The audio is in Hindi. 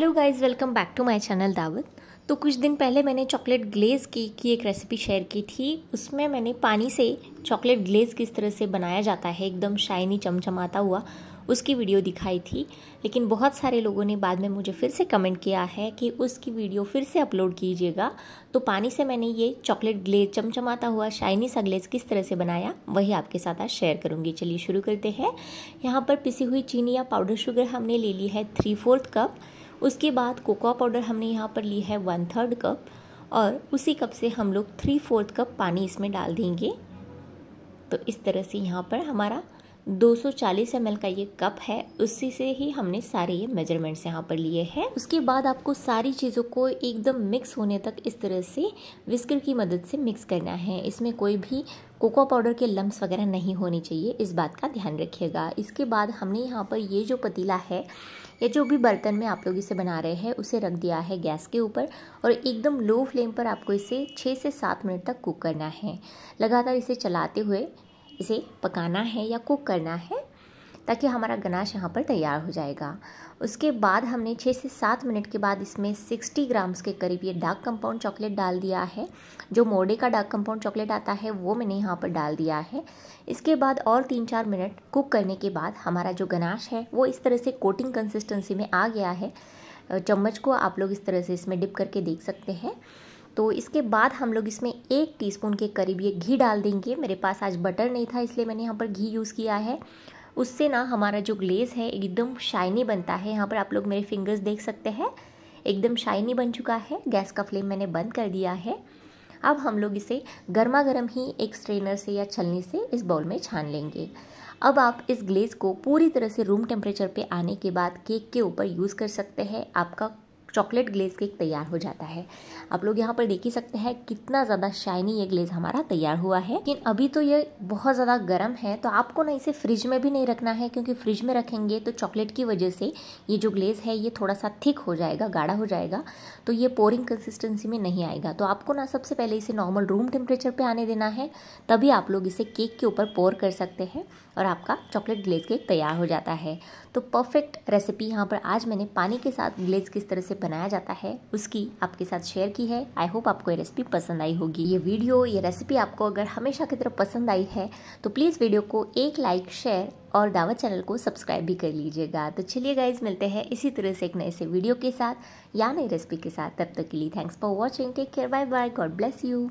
hello guys welcome back to my channel दावत तो कुछ दिन पहले मैंने चॉकलेट ग्लेज केक की एक रेसिपी शेयर की थी उसमें मैंने पानी से चॉकलेट ग्लेज किस तरह से बनाया जाता है एकदम शाइनी चमचमाता हुआ उसकी वीडियो दिखाई थी लेकिन बहुत सारे लोगों ने बाद में मुझे फिर से कमेंट किया है कि उसकी वीडियो फिर से अपलोड कीजिएगा तो पानी से मैंने ये चॉकलेट ग्लेज चमचमाता हुआ शाइनी सा ग्लेज किस तरह से बनाया वही आपके साथ आज शेयर करूँगी चलिए शुरू करते हैं यहाँ पर पिसी हुई चीनी या पाउडर शुगर हमने ले ली है थ्री फोर्थ कप उसके बाद कोका पाउडर हमने यहाँ पर ली है वन थर्ड कप और उसी कप से हम लोग थ्री फोर्थ कप पानी इसमें डाल देंगे तो इस तरह से यहाँ पर हमारा 240 सौ का ये कप है उसी से ही हमने सारे ये मेजरमेंट्स यहाँ पर लिए हैं उसके बाद आपको सारी चीज़ों को एकदम मिक्स होने तक इस तरह से विस्कर की मदद से मिक्स करना है इसमें कोई भी कोको पाउडर के लम्ब वगैरह नहीं होने चाहिए इस बात का ध्यान रखिएगा इसके बाद हमने यहाँ पर ये जो पतीला है या जो भी बर्तन में आप लोग इसे बना रहे हैं उसे रख दिया है गैस के ऊपर और एकदम लो फ्लेम पर आपको इसे छः से सात मिनट तक कुक करना है लगातार इसे चलाते हुए इसे पकाना है या कुक करना है ताकि हमारा गनाश यहाँ पर तैयार हो जाएगा उसके बाद हमने छः से सात मिनट के बाद इसमें सिक्सटी ग्राम्स के करीब ये डार्क कंपाउंड चॉकलेट डाल दिया है जो मोडे का डार्क कंपाउंड चॉकलेट आता है वो मैंने यहाँ पर डाल दिया है इसके बाद और तीन चार मिनट कुक करने के बाद हमारा जो गनाश है वो इस तरह से कोटिंग कंसिस्टेंसी में आ गया है चम्मच को आप लोग इस तरह से इसमें डिप करके देख सकते हैं तो इसके बाद हम लोग इसमें एक टीस्पून के करीब ये घी डाल देंगे मेरे पास आज बटर नहीं था इसलिए मैंने यहाँ पर घी यूज़ किया है उससे ना हमारा जो ग्लेज़ है एकदम शाइनी बनता है यहाँ पर आप लोग मेरे फिंगर्स देख सकते हैं एकदम शाइनी बन चुका है गैस का फ्लेम मैंने बंद कर दिया है अब हम लोग इसे गर्मा गर्म ही एक स्ट्रेनर से या छलनी से इस बाउल में छान लेंगे अब आप इस ग्लेज़ को पूरी तरह से रूम टेम्परेचर पे आने के बाद केक के ऊपर यूज़ कर सकते हैं आपका चॉकलेट ग्लेज केक तैयार हो जाता है आप लोग यहाँ पर देख ही सकते हैं कितना ज़्यादा शाइनी ये ग्लेज हमारा तैयार हुआ है लेकिन अभी तो ये बहुत ज़्यादा गर्म है तो आपको ना इसे फ्रिज में भी नहीं रखना है क्योंकि फ्रिज में रखेंगे तो चॉकलेट की वजह से ये जो ग्लेज है ये थोड़ा सा थिक हो जाएगा गाढ़ा हो जाएगा तो ये पोरिंग कंसिस्टेंसी में नहीं आएगा तो आपको ना सबसे पहले इसे नॉर्मल रूम टेम्परेचर पर आने देना है तभी आप लोग इसे केक के ऊपर पोर कर सकते हैं और आपका चॉकलेट ग्लेज केक तैयार हो जाता है तो परफेक्ट रेसिपी यहाँ पर आज मैंने पानी के साथ ग्लेज किस तरह से बनाया जाता है उसकी आपके साथ शेयर की है आई होप आपको ये रेसिपी पसंद आई होगी ये वीडियो ये रेसिपी आपको अगर हमेशा की तरफ पसंद आई है तो प्लीज़ वीडियो को एक लाइक शेयर और दावत चैनल को सब्सक्राइब भी कर लीजिएगा तो चलिए गाइज मिलते हैं इसी तरह से एक नए से वीडियो के साथ या नई रेसिपी के साथ तब तक के लिए thanks for watching take care bye bye God bless you